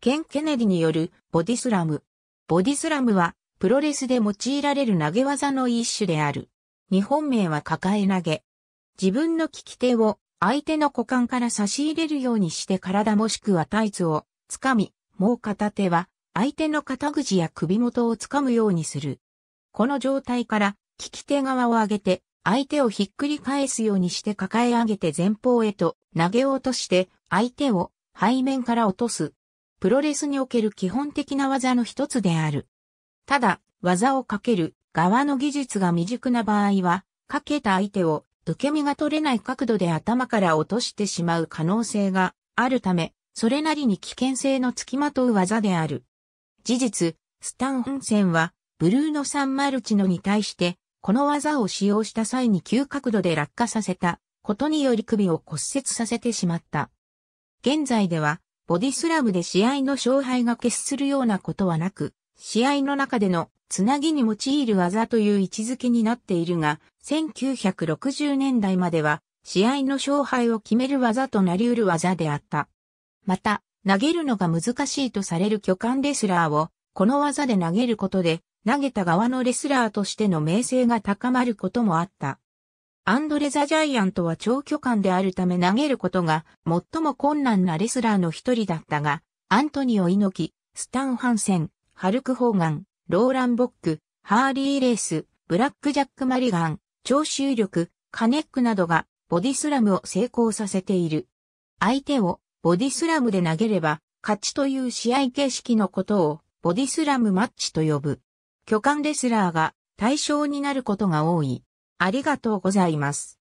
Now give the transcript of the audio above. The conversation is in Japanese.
ケン・ケネディによるボディスラム。ボディスラムはプロレスで用いられる投げ技の一種である。日本名は抱え投げ。自分の利き手を相手の股間から差し入れるようにして体もしくはタイツを掴み、もう片手は相手の肩口や首元を掴むようにする。この状態から利き手側を上げて相手をひっくり返すようにして抱え上げて前方へと投げ落として相手を背面から落とすプロレスにおける基本的な技の一つである。ただ、技をかける側の技術が未熟な場合は、かけた相手を受け身が取れない角度で頭から落としてしまう可能性があるため、それなりに危険性のつきまとう技である。事実、スタン・ホンセンは、ブルーノ・サン・マルチノに対して、この技を使用した際に急角度で落下させたことにより首を骨折させてしまった。現在では、ボディスラムで試合の勝敗が決するようなことはなく、試合の中でのつなぎに用いる技という位置づけになっているが、1960年代までは試合の勝敗を決める技となり得る技であった。また、投げるのが難しいとされる巨漢レスラーを、この技で投げることで、投げた側のレスラーとしての名声が高まることもあった。アンドレ・ザ・ジャイアントは長距間であるため投げることが最も困難なレスラーの一人だったが、アントニオ猪木、スタン・ハンセン、ハルク・ホーガン、ローラン・ボック、ハーリー・レース、ブラック・ジャック・マリガン、長州力、カネックなどがボディスラムを成功させている。相手をボディスラムで投げれば勝ちという試合形式のことをボディスラムマッチと呼ぶ。巨漢レスラーが対象になることが多い。ありがとうございます。